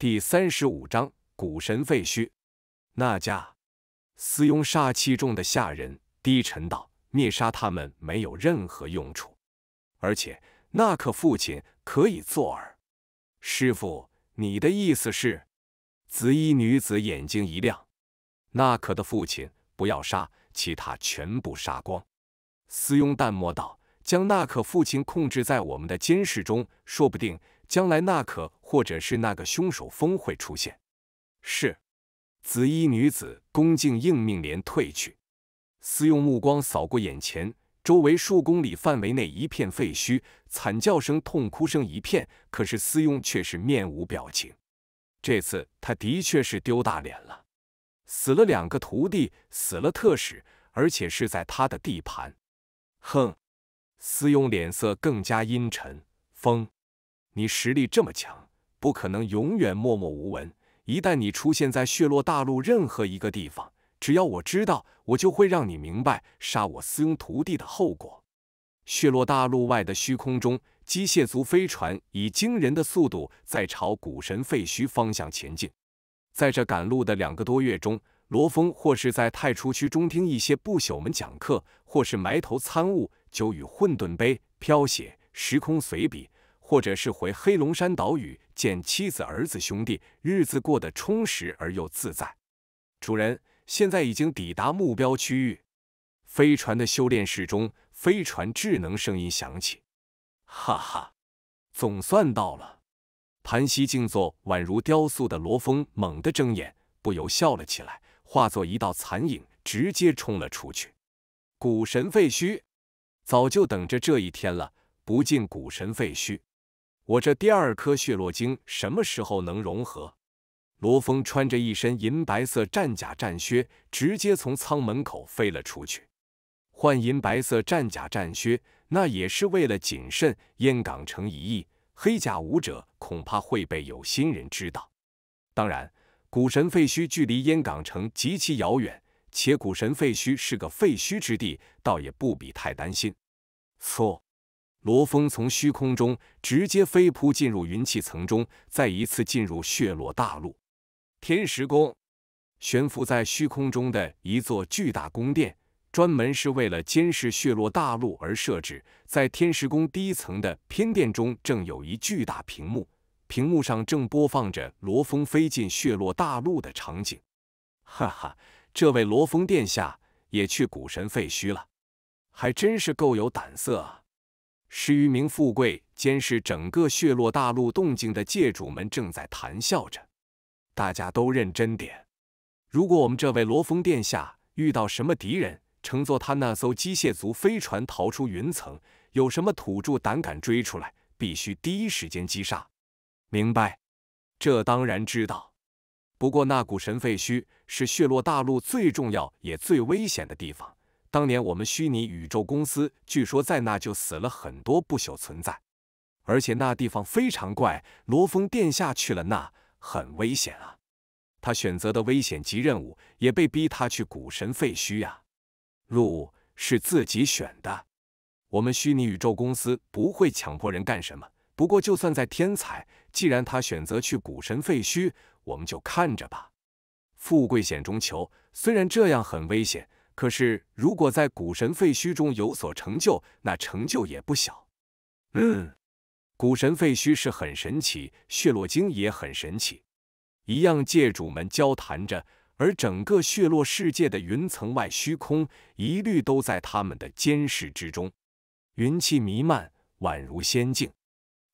第三十五章古神废墟。那家司雍煞气重的下人低沉道：“灭杀他们没有任何用处，而且那可父亲可以做饵。”师傅，你的意思是？紫衣女子眼睛一亮：“那可的父亲不要杀，其他全部杀光。”司雍淡漠道：“将那可父亲控制在我们的监视中，说不定……”将来那可或者是那个凶手峰会出现。是，紫衣女子恭敬应命，连退去。司用目光扫过眼前周围数公里范围内一片废墟，惨叫声、痛哭声一片。可是司用却是面无表情。这次他的确是丢大脸了，死了两个徒弟，死了特使，而且是在他的地盘。哼！司用脸色更加阴沉。风。你实力这么强，不可能永远默默无闻。一旦你出现在血落大陆任何一个地方，只要我知道，我就会让你明白杀我私庸徒弟的后果。血落大陆外的虚空中，机械族飞船以惊人的速度在朝古神废墟方向前进。在这赶路的两个多月中，罗峰或是在太初区中听一些不朽们讲课，或是埋头参悟九与混沌碑、飘雪时空随笔。或者是回黑龙山岛屿见妻子、儿子、兄弟，日子过得充实而又自在。主人现在已经抵达目标区域。飞船的修炼室中，飞船智能声音响起：“哈哈，总算到了。”盘膝静坐，宛如雕塑的罗峰猛地睁眼，不由笑了起来，化作一道残影，直接冲了出去。古神废墟，早就等着这一天了。不进古神废墟。我这第二颗血落精什么时候能融合？罗峰穿着一身银白色战甲战靴，直接从舱门口飞了出去。换银白色战甲战靴，那也是为了谨慎。烟港城一役，黑甲武者恐怕会被有心人知道。当然，古神废墟距离烟港城极其遥远，且古神废墟是个废墟之地，倒也不必太担心。错。罗峰从虚空中直接飞扑进入云气层中，再一次进入血落大陆。天石宫，悬浮在虚空中的一座巨大宫殿，专门是为了监视血落大陆而设置。在天石宫第一层的偏殿中，正有一巨大屏幕，屏幕上正播放着罗峰飞进血落大陆的场景。哈哈，这位罗峰殿下也去古神废墟了，还真是够有胆色啊！十余名富贵监视整个血落大陆动静的界主们正在谈笑着，大家都认真点。如果我们这位罗峰殿下遇到什么敌人，乘坐他那艘机械族飞船逃出云层，有什么土著胆敢追出来，必须第一时间击杀。明白？这当然知道。不过那股神废墟是血落大陆最重要也最危险的地方。当年我们虚拟宇宙公司据说在那就死了很多不朽存在，而且那地方非常怪。罗峰殿下去了那很危险啊！他选择的危险级任务也被逼他去古神废墟呀。路是自己选的，我们虚拟宇宙公司不会强迫人干什么。不过就算在天才，既然他选择去古神废墟，我们就看着吧。富贵险中求，虽然这样很危险。可是，如果在古神废墟中有所成就，那成就也不小。嗯，古神废墟是很神奇，血落经也很神奇。一样，界主们交谈着，而整个血落世界的云层外虚空，一律都在他们的监视之中。云气弥漫，宛如仙境。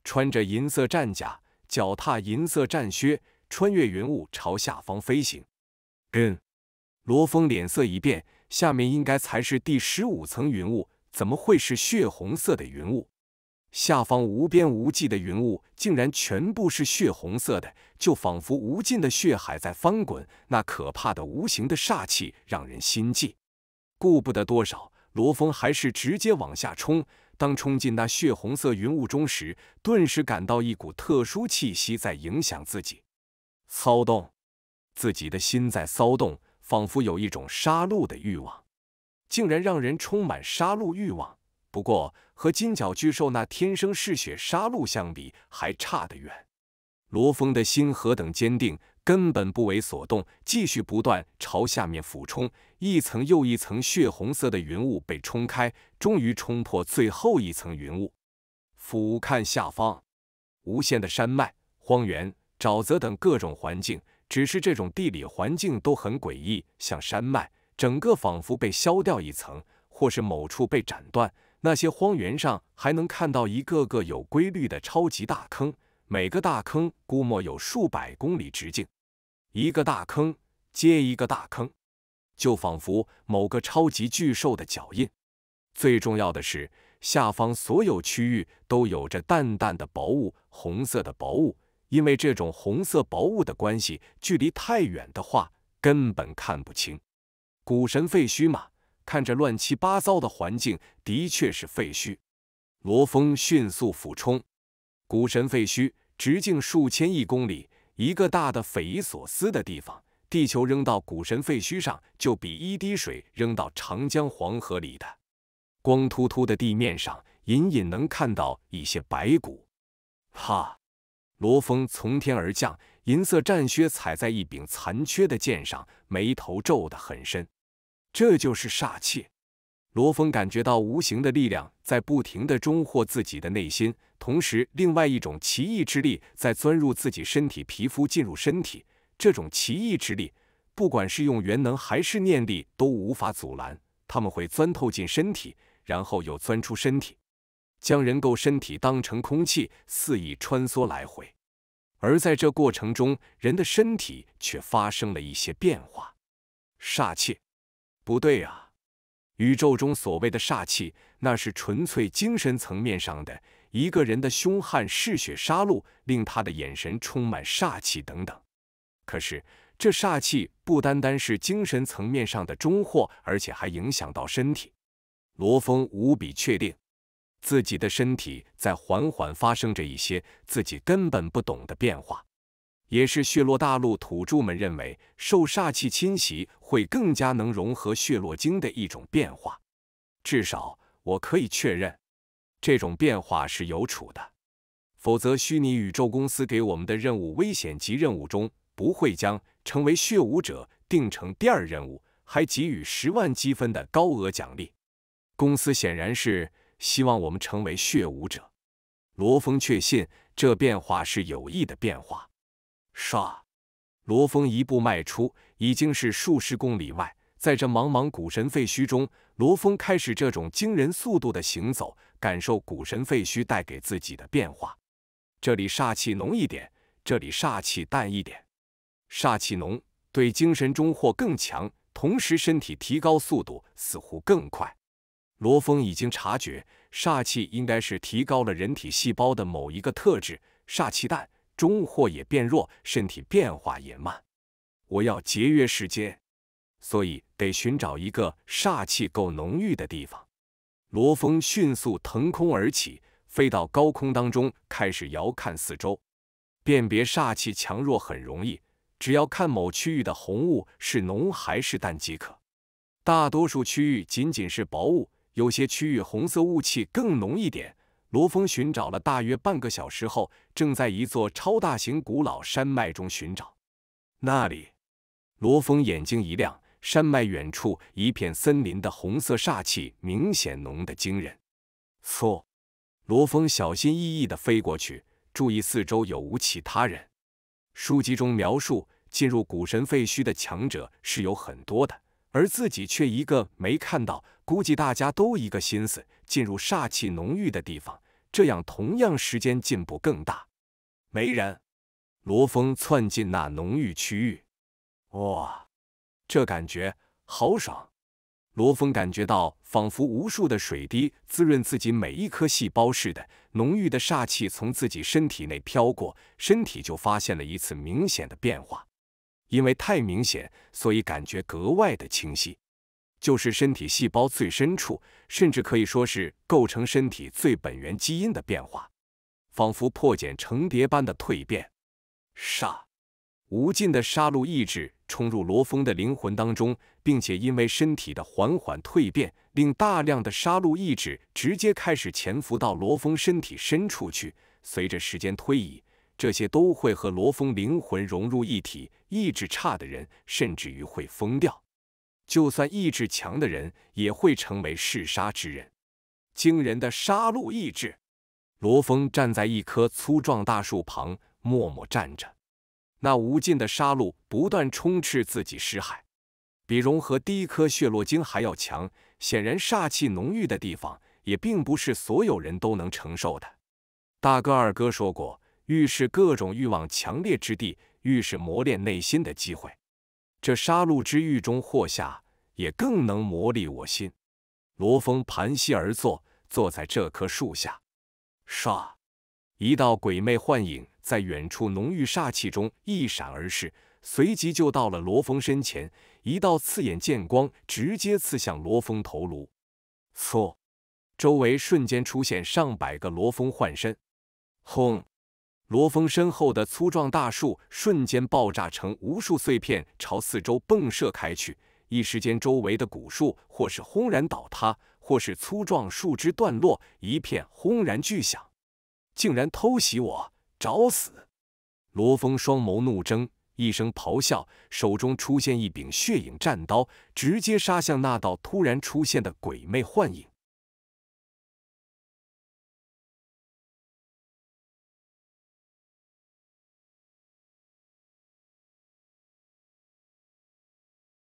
穿着银色战甲，脚踏银色战靴，穿越云雾，朝下方飞行。嗯。罗峰脸色一变，下面应该才是第十五层云雾，怎么会是血红色的云雾？下方无边无际的云雾竟然全部是血红色的，就仿佛无尽的血海在翻滚。那可怕的无形的煞气让人心悸。顾不得多少，罗峰还是直接往下冲。当冲进那血红色云雾中时，顿时感到一股特殊气息在影响自己，骚动，自己的心在骚动。仿佛有一种杀戮的欲望，竟然让人充满杀戮欲望。不过和金角巨兽那天生嗜血杀戮相比，还差得远。罗峰的心何等坚定，根本不为所动，继续不断朝下面俯冲。一层又一层血红色的云雾被冲开，终于冲破最后一层云雾，俯瞰下方无限的山脉、荒原、沼泽等各种环境。只是这种地理环境都很诡异，像山脉，整个仿佛被削掉一层，或是某处被斩断。那些荒原上还能看到一个个有规律的超级大坑，每个大坑估摸有数百公里直径，一个大坑接一个大坑，就仿佛某个超级巨兽的脚印。最重要的是，下方所有区域都有着淡淡的薄雾，红色的薄雾。因为这种红色薄雾的关系，距离太远的话根本看不清。古神废墟嘛，看着乱七八糟的环境，的确是废墟。罗峰迅速俯冲，古神废墟直径数千亿公里，一个大的匪夷所思的地方。地球扔到古神废墟上，就比一滴水扔到长江黄河里的。光秃秃的地面上，隐隐能看到一些白骨。哈。罗峰从天而降，银色战靴踩在一柄残缺的剑上，眉头皱得很深。这就是煞气。罗峰感觉到无形的力量在不停的中获自己的内心，同时，另外一种奇异之力在钻入自己身体皮肤，进入身体。这种奇异之力，不管是用元能还是念力，都无法阻拦，他们会钻透进身体，然后又钻出身体。将人垢身体当成空气，肆意穿梭来回，而在这过程中，人的身体却发生了一些变化。煞气，不对啊！宇宙中所谓的煞气，那是纯粹精神层面上的。一个人的凶悍、嗜血、杀戮，令他的眼神充满煞气等等。可是，这煞气不单单是精神层面上的中祸，而且还影响到身体。罗峰无比确定。自己的身体在缓缓发生着一些自己根本不懂的变化，也是血落大陆土著们认为受煞气侵袭会更加能融合血落精的一种变化。至少我可以确认，这种变化是有处的，否则虚拟宇宙公司给我们的任务危险级任务中不会将成为血武者定成第二任务，还给予十万积分的高额奖励。公司显然是。希望我们成为血武者。罗峰确信这变化是有益的变化。唰，罗峰一步迈出，已经是数十公里外。在这茫茫古神废墟中，罗峰开始这种惊人速度的行走，感受古神废墟带给自己的变化。这里煞气浓一点，这里煞气淡一点。煞气浓，对精神中获更强，同时身体提高速度似乎更快。罗峰已经察觉，煞气应该是提高了人体细胞的某一个特质。煞气淡，中或也变弱，身体变化也慢。我要节约时间，所以得寻找一个煞气够浓郁的地方。罗峰迅速腾空而起，飞到高空当中，开始遥看四周，辨别煞气强弱很容易，只要看某区域的红雾是浓还是淡即可。大多数区域仅仅是薄雾。有些区域红色雾气更浓一点。罗峰寻找了大约半个小时后，正在一座超大型古老山脉中寻找。那里，罗峰眼睛一亮，山脉远处一片森林的红色煞气明显浓得惊人。错，罗峰小心翼翼地飞过去，注意四周有无其他人。书籍中描述，进入古神废墟的强者是有很多的。而自己却一个没看到，估计大家都一个心思，进入煞气浓郁的地方，这样同样时间进步更大。没人，罗峰窜进那浓郁区域，哇，这感觉好爽！罗峰感觉到仿佛无数的水滴滋润自己每一颗细胞似的，浓郁的煞气从自己身体内飘过，身体就发现了一次明显的变化。因为太明显，所以感觉格外的清晰。就是身体细胞最深处，甚至可以说是构成身体最本源基因的变化，仿佛破茧成蝶般的蜕变。杀！无尽的杀戮意志冲入罗峰的灵魂当中，并且因为身体的缓缓蜕变，令大量的杀戮意志直接开始潜伏到罗峰身体深处去。随着时间推移。这些都会和罗峰灵魂融入一体，意志差的人甚至于会疯掉，就算意志强的人也会成为嗜杀之人，惊人的杀戮意志。罗峰站在一棵粗壮大树旁，默默站着，那无尽的杀戮不断充斥自己尸海，比融合第一颗血落晶还要强。显然，煞气浓郁的地方也并不是所有人都能承受的。大哥、二哥说过。越是各种欲望强烈之地，越是磨练内心的机会。这杀戮之狱中获下，也更能磨砺我心。罗峰盘膝而坐，坐在这棵树下。唰，一道鬼魅幻影在远处浓郁煞气中一闪而逝，随即就到了罗峰身前。一道刺眼剑光直接刺向罗峰头颅。嗖，周围瞬间出现上百个罗峰幻身。轰！罗峰身后的粗壮大树瞬间爆炸成无数碎片，朝四周迸射开去。一时间，周围的古树或是轰然倒塌，或是粗壮树枝断落，一片轰然巨响。竟然偷袭我，找死！罗峰双眸怒睁，一声咆哮，手中出现一柄血影战刀，直接杀向那道突然出现的鬼魅幻影。